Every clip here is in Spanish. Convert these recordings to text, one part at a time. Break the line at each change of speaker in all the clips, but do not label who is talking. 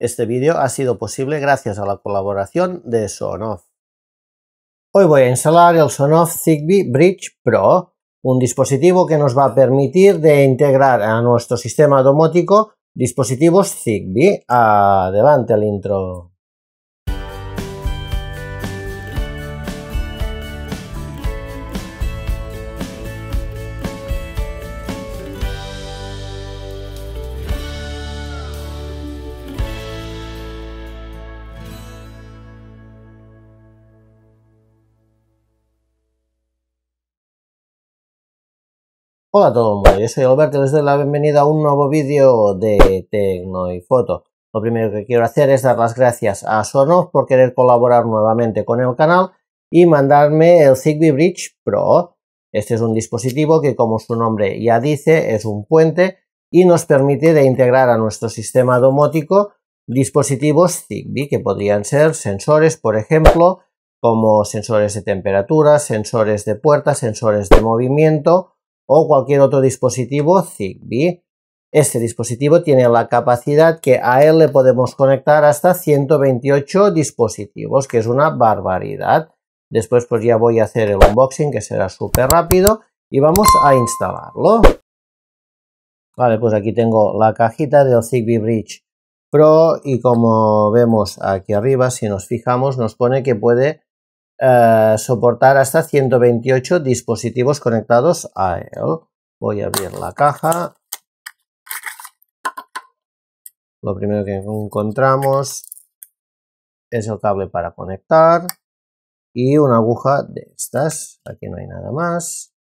Este vídeo ha sido posible gracias a la colaboración de Sonoff. Hoy voy a instalar el Sonoff Zigbee Bridge Pro, un dispositivo que nos va a permitir de integrar a nuestro sistema domótico dispositivos Zigbee. Adelante al intro. Hola a todo mundo, yo soy Alberto y les doy la bienvenida a un nuevo vídeo de Tecno y Foto. Lo primero que quiero hacer es dar las gracias a Sonos por querer colaborar nuevamente con el canal y mandarme el Zigbee Bridge Pro. Este es un dispositivo que como su nombre ya dice es un puente y nos permite de integrar a nuestro sistema domótico dispositivos Zigbee que podrían ser sensores por ejemplo como sensores de temperatura, sensores de puerta, sensores de movimiento o cualquier otro dispositivo Zigbee. Este dispositivo tiene la capacidad que a él le podemos conectar hasta 128 dispositivos, que es una barbaridad. Después pues ya voy a hacer el unboxing, que será súper rápido, y vamos a instalarlo. Vale, pues aquí tengo la cajita del Zigbee Bridge Pro y como vemos aquí arriba, si nos fijamos, nos pone que puede eh, soportar hasta 128 dispositivos conectados a él. Voy a abrir la caja. Lo primero que
encontramos es el cable para conectar y una aguja de estas. Aquí no hay nada más.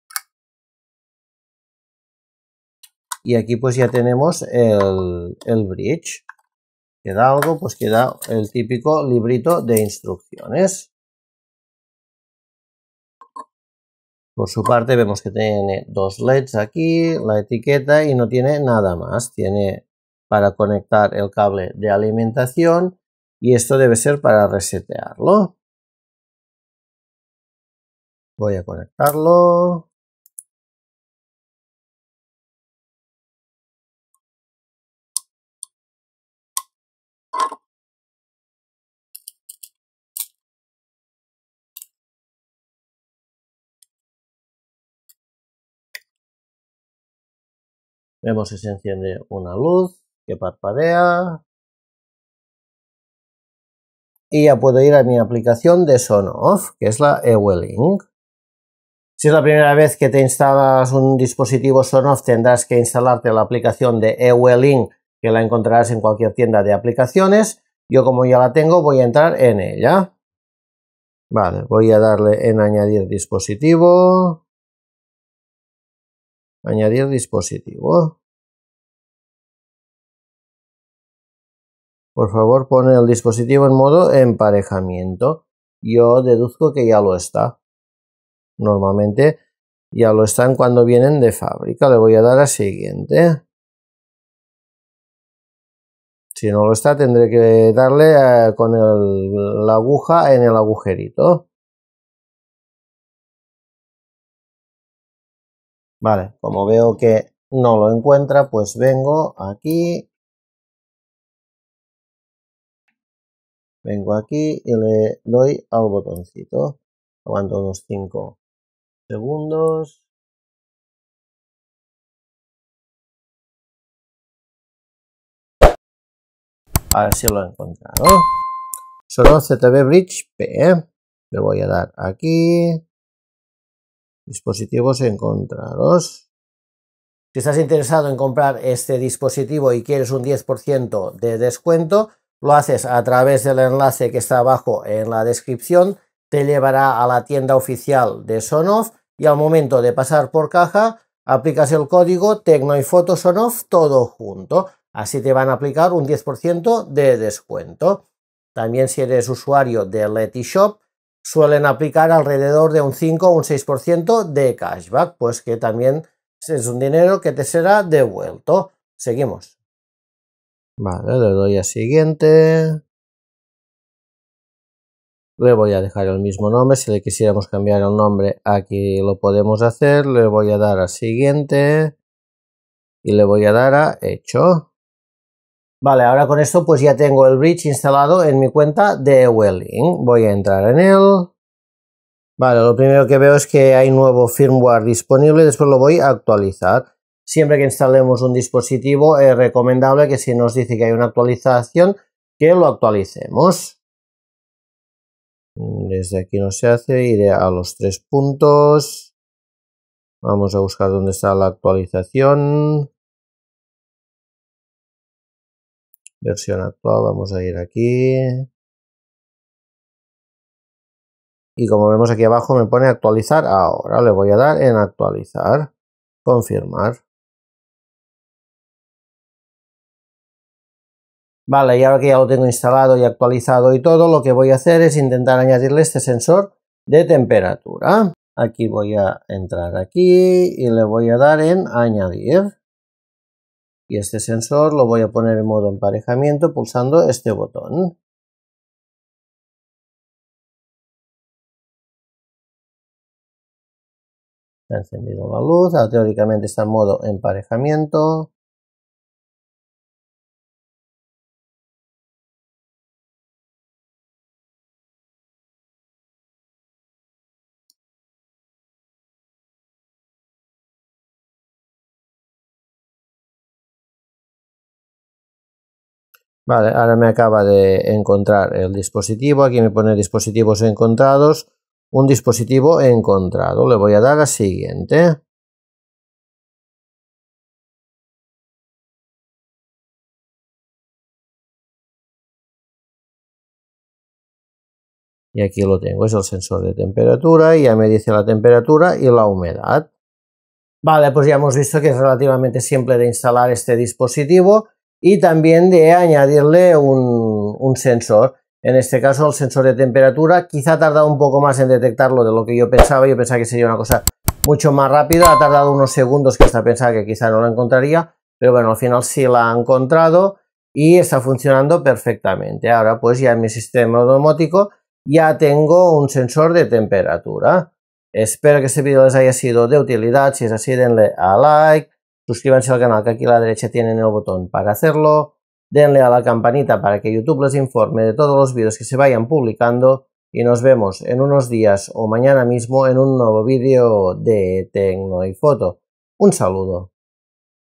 Y aquí pues ya tenemos el, el bridge. Queda algo, pues queda el típico librito de instrucciones. Por su parte vemos que tiene dos LEDs aquí,
la etiqueta y no tiene nada más. Tiene para conectar el cable de alimentación y esto debe ser para resetearlo.
Voy a conectarlo.
Vemos que se enciende una luz que parpadea. Y ya puedo ir a mi aplicación de Sonoff, que es
la Ewelink. Si es la primera vez que te instalas un dispositivo Sonoff, tendrás que instalarte la aplicación de Ewelink, que la encontrarás en cualquier tienda de aplicaciones. Yo como ya la tengo, voy a entrar en ella. Vale, voy a
darle en añadir dispositivo. Añadir dispositivo.
Por favor, pone el dispositivo en modo emparejamiento. Yo deduzco que ya lo está. Normalmente ya lo están cuando vienen de fábrica. Le
voy a dar a siguiente. Si no lo está, tendré que darle eh, con la aguja en el agujerito.
Vale, como veo
que no lo encuentra, pues vengo aquí. Vengo aquí y le doy al botoncito.
Aguanto unos 5 segundos. A
ver si lo he encontrado. Solo ZB Bridge P. ¿eh? Le voy a dar aquí dispositivos encontrados.
Si estás interesado en comprar este dispositivo y quieres un 10% de descuento, lo haces a través del enlace que está abajo en la descripción, te llevará a la tienda oficial de Sonoff y al momento de pasar por caja aplicas el código Tecno y Foto Sonoff todo junto. Así te van a aplicar un 10% de descuento. También si eres usuario de Leti Shop, suelen aplicar alrededor de un 5 o un 6% de cashback, pues que también es un dinero que te será devuelto. Seguimos. Vale, le doy a
siguiente.
Le voy a dejar el mismo nombre. Si le quisiéramos cambiar el nombre, aquí lo podemos hacer. Le voy a dar a siguiente. Y le voy a dar a hecho. Vale, ahora con esto pues ya tengo el bridge instalado en mi cuenta de Welling. Voy a entrar en él. Vale, lo primero que veo es que hay nuevo firmware disponible, después lo voy a actualizar. Siempre que instalemos un dispositivo es recomendable que si nos dice que hay una actualización, que lo actualicemos. Desde aquí no se hace,
iré a los tres puntos. Vamos a buscar dónde está la actualización. versión actual, vamos a ir aquí. Y como vemos aquí abajo me pone actualizar ahora, le voy a dar en actualizar, confirmar. Vale, y ahora que
ya lo tengo instalado y actualizado y todo, lo que voy a hacer es intentar añadirle este sensor de temperatura. Aquí voy a entrar aquí y le voy a dar en añadir. Y este sensor lo voy a poner en modo emparejamiento pulsando
este botón. ha encendido la luz, ahora teóricamente está en modo emparejamiento.
Vale, ahora me
acaba de encontrar el dispositivo. Aquí me pone dispositivos encontrados. Un dispositivo encontrado. Le voy a dar a siguiente.
Y aquí lo tengo, es el sensor de
temperatura y ya me dice la temperatura y la humedad. Vale, pues ya hemos visto que es relativamente simple de instalar este dispositivo y también de añadirle un, sensor. En este caso el sensor de temperatura, quizá ha tardado un poco más en detectarlo de lo que yo pensaba, yo pensaba que sería una cosa mucho más rápida, ha tardado unos segundos que hasta pensaba que quizá no lo encontraría, pero bueno, al final sí la ha encontrado y está funcionando perfectamente. Ahora pues ya en mi sistema domótico ya tengo un sensor de temperatura. Espero que este vídeo les haya sido de utilidad, si es así denle a like, suscríbanse al canal que aquí a la derecha tienen el botón para hacerlo, denle a la campanita para que YouTube les informe de todos los vídeos que se vayan publicando y nos vemos en unos días o mañana mismo en un nuevo vídeo de Tecno y Foto. Un saludo.